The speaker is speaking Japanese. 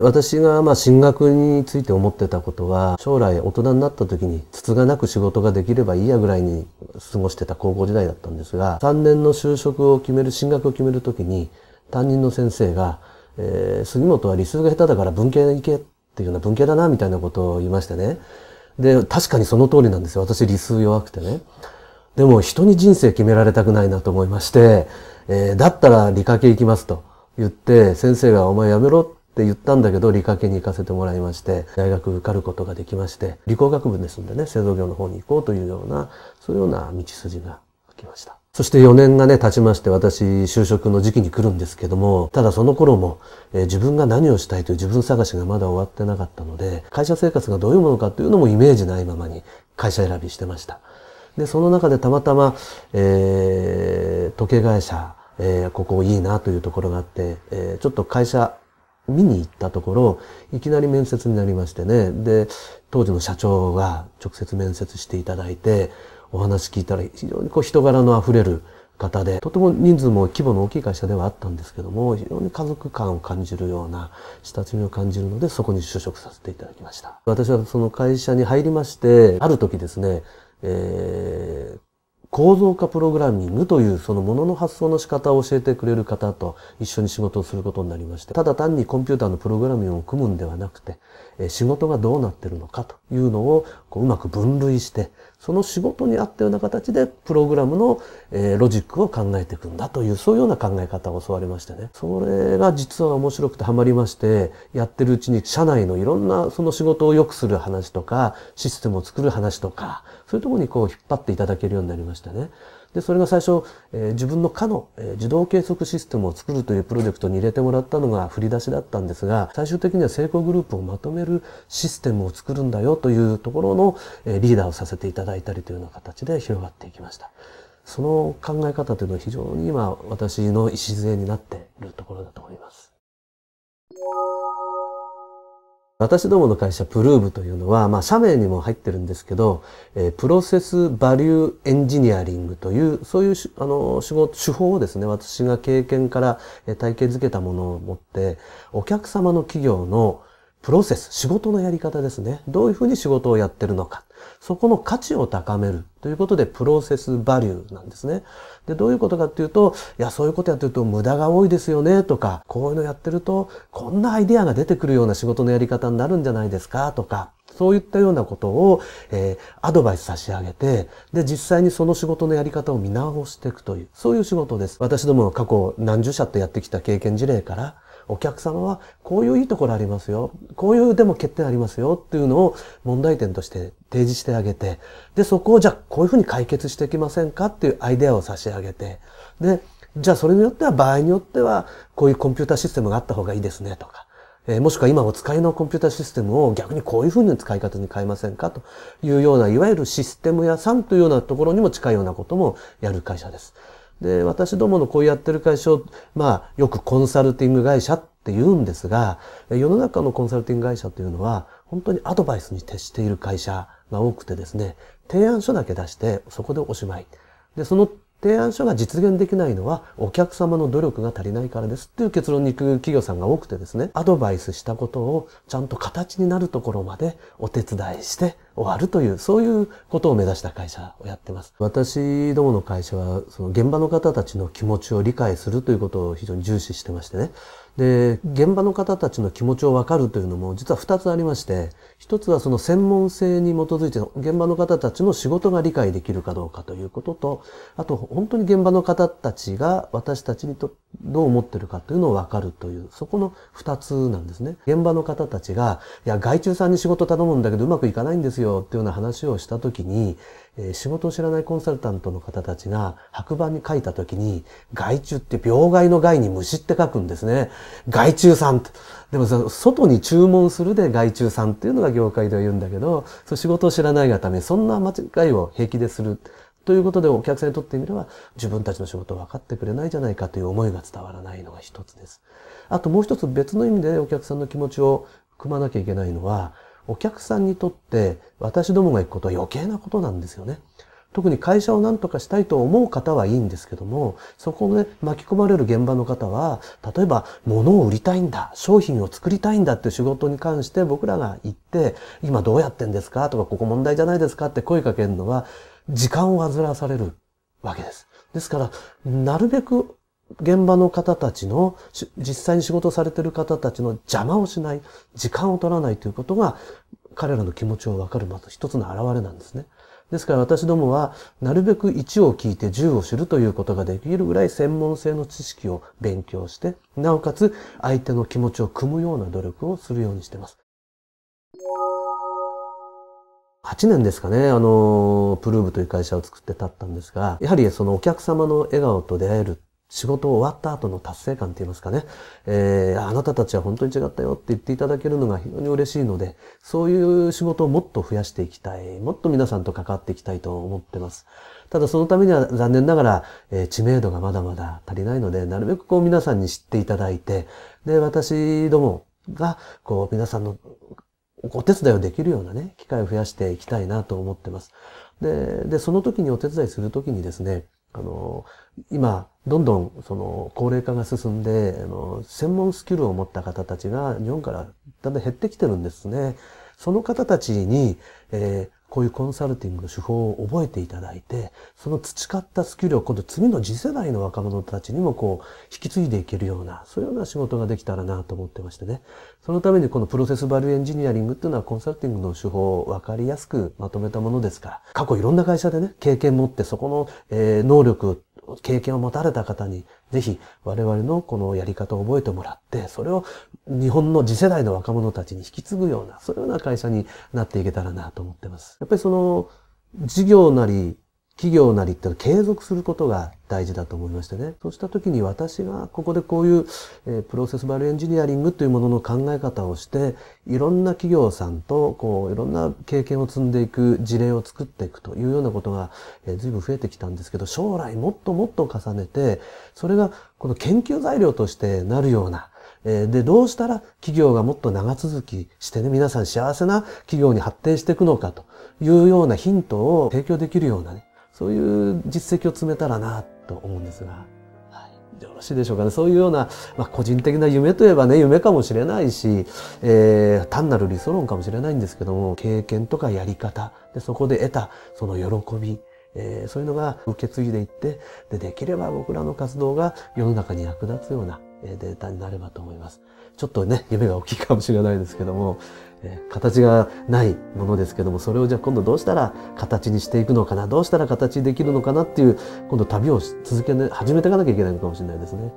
私がまあ進学について思ってたことは将来大人になった時につつがなく仕事ができればいいやぐらいに過ごしてた高校時代だったんですが3年の就職を決める進学を決める時に担任の先生が、えー、杉本は理数が下手だから文系に行けっていうような文系だなみたいなことを言いましてねで確かにその通りなんですよ私理数弱くてねでも人に人生決められたくないなと思いまして、えー、だったら理科系行きますと言って先生がお前やめろってって言ったんだけど理科系に行かせてもらいまして大学受かることができまして理工学部ですんでね製造業の方に行こうというようなそういうような道筋が来ました。そして4年がね、経ちまして私、就職の時期に来るんですけども、ただその頃も、えー、自分が何をしたいという自分探しがまだ終わってなかったので、会社生活がどういうものかというのもイメージないままに会社選びしてました。で、その中でたまたま、えー、時計会社、えー、ここいいなというところがあって、えー、ちょっと会社見に行ったところ、いきなり面接になりましてね。で、当時の社長が直接面接していただいて、お話聞いたら非常にこう人柄の溢れる方で、とても人数も規模の大きい会社ではあったんですけども、非常に家族感を感じるような、親しみを感じるので、そこに就職させていただきました。私はその会社に入りまして、ある時ですね、えー、構造化プログラミングというそのものの発想の仕方を教えてくれる方と一緒に仕事をすることになりまして、ただ単にコンピューターのプログラミングを組むんではなくて、仕事がどうなってるのかというのをこううまく分類して、その仕事に合ったような形でプログラムのロジックを考えていくんだという、そういうような考え方を教わりましてね。それが実は面白くてハマりまして、やってるうちに社内のいろんなその仕事を良くする話とか、システムを作る話とか、そういうところにこう引っ張っていただけるようになりました。してね。で、それが最初、えー、自分の課の、えー、自動計測システムを作るというプロジェクトに入れてもらったのが振り出しだったんですが、最終的には成功グループをまとめるシステムを作るんだよというところの、えー、リーダーをさせていただいたりというような形で広がっていきました。その考え方というのは非常に今私の礎になっているところだと思います。私どもの会社プルーブというのは、まあ、社名にも入ってるんですけど、えー、プロセスバリューエンジニアリングというそういうあの手法手法をですね私が経験から体系づけたものを持ってお客様の企業のプロセス、仕事のやり方ですね。どういうふうに仕事をやってるのか。そこの価値を高めるということで、プロセスバリューなんですね。で、どういうことかっていうと、いや、そういうことやってると無駄が多いですよね、とか、こういうのやってると、こんなアイデアが出てくるような仕事のやり方になるんじゃないですか、とか、そういったようなことを、えー、アドバイス差し上げて、で、実際にその仕事のやり方を見直していくという、そういう仕事です。私ども過去何十社とやってきた経験事例から、お客様はこういういいところありますよ。こういうでも欠点ありますよっていうのを問題点として提示してあげて、で、そこをじゃあこういうふうに解決していきませんかっていうアイデアを差し上げて、で、じゃあそれによっては場合によってはこういうコンピュータシステムがあった方がいいですねとか、えもしくは今お使いのコンピュータシステムを逆にこういうふうに使い方に変えませんかというような、いわゆるシステム屋さんというようなところにも近いようなこともやる会社です。で、私どものこうやってる会社を、まあ、よくコンサルティング会社って言うんですが、世の中のコンサルティング会社というのは、本当にアドバイスに徹している会社が多くてですね、提案書だけ出して、そこでおしまい。で、その提案書が実現できないのはお客様の努力が足りないからですっていう結論に行く企業さんが多くてですね、アドバイスしたことをちゃんと形になるところまでお手伝いして終わるという、そういうことを目指した会社をやってます。私どもの会社は、その現場の方たちの気持ちを理解するということを非常に重視してましてね、で現場の方たちの気持ちを分かるというのも実は2つありまして1つはその専門性に基づいて現場の方たちの仕事が理解できるかどうかということとあと本当に現場の方たちが私たちにとどう思ってるかというのを分かるというそこの2つなんですね。現場の方たちがいや外注さんに仕事頼むんだけどうまくいかないんですよっていうような話をした時にえー、仕事を知らないコンサルタントの方たちが白板に書いた時に、害虫って病害の害に虫って書くんですね。害虫さんでもそ外に注文するで害虫さんっていうのが業界では言うんだけど、そう仕事を知らないがため、そんな間違いを平気でする。ということでお客さんにとってみれば自分たちの仕事を分かってくれないじゃないかという思いが伝わらないのが一つです。あともう一つ別の意味でお客さんの気持ちを組まなきゃいけないのは、お客さんにとって私どもが行くことは余計なことなんですよね。特に会社を何とかしたいと思う方はいいんですけども、そこで巻き込まれる現場の方は、例えば物を売りたいんだ、商品を作りたいんだって仕事に関して僕らが行って、今どうやってんですかとか、ここ問題じゃないですかって声かけるのは、時間を煩わされるわけです。ですから、なるべく現場の方たちの、実際に仕事されてる方たちの邪魔をしない、時間を取らないということが、彼らの気持ちをわかる、まず一つの表れなんですね。ですから私どもは、なるべく1を聞いて10を知るということができるぐらい専門性の知識を勉強して、なおかつ相手の気持ちを組むような努力をするようにしています。8年ですかね、あの、プルーブという会社を作って立ったんですが、やはりそのお客様の笑顔と出会える仕事終わった後の達成感って言いますかね、えー、あなたたちは本当に違ったよって言っていただけるのが非常に嬉しいので、そういう仕事をもっと増やしていきたい、もっと皆さんと関わっていきたいと思ってます。ただそのためには残念ながら、えー、知名度がまだまだ足りないので、なるべくこう皆さんに知っていただいて、で、私どもが、こう皆さんのお手伝いをできるようなね、機会を増やしていきたいなと思ってます。で、で、その時にお手伝いするときにですね、あの、の、今、どんどん、その、高齢化が進んで、あの、専門スキルを持った方たちが日本からだんだん減ってきてるんですね。その方たちに、えー、こういうコンサルティングの手法を覚えていただいて、その培ったスキルを今度次の次世代の若者たちにもこう、引き継いでいけるような、そういうような仕事ができたらなと思ってましてね。そのためにこのプロセスバリューエンジニアリングっていうのはコンサルティングの手法をわかりやすくまとめたものですから、過去いろんな会社でね、経験持ってそこの、え能力経験を持たれた方に、ぜひ我々のこのやり方を覚えてもらって、それを日本の次世代の若者たちに引き継ぐような、そういうような会社になっていけたらなと思ってます。やっぱりその、事業なり、企業なりっての継続することが大事だと思いましたね。そうした時に私がここでこういう、えー、プロセスバルエンジニアリングというものの考え方をして、いろんな企業さんとこういろんな経験を積んでいく事例を作っていくというようなことが、えー、随分増えてきたんですけど、将来もっともっと重ねて、それがこの研究材料としてなるような、えで、どうしたら企業がもっと長続きしてね、皆さん幸せな企業に発展していくのかというようなヒントを提供できるようなね、そういう実績を積めたらなと思うんですが、はい、よろしいでしょうかねそういうような、まあ、個人的な夢といえばね夢かもしれないし、えー、単なる理想論かもしれないんですけども経験とかやり方でそこで得たその喜びえー、そういうのが受け継いでいってでできれば僕らの活動が世の中に役立つようなデータになればと思います。ちょっとね、夢が大きいかもしれないですけども、え形がないものですけども、それをじゃあ今度どうしたら形にしていくのかな、どうしたら形にできるのかなっていう、今度旅を続け、ね、始めていかなきゃいけないのかもしれないですね。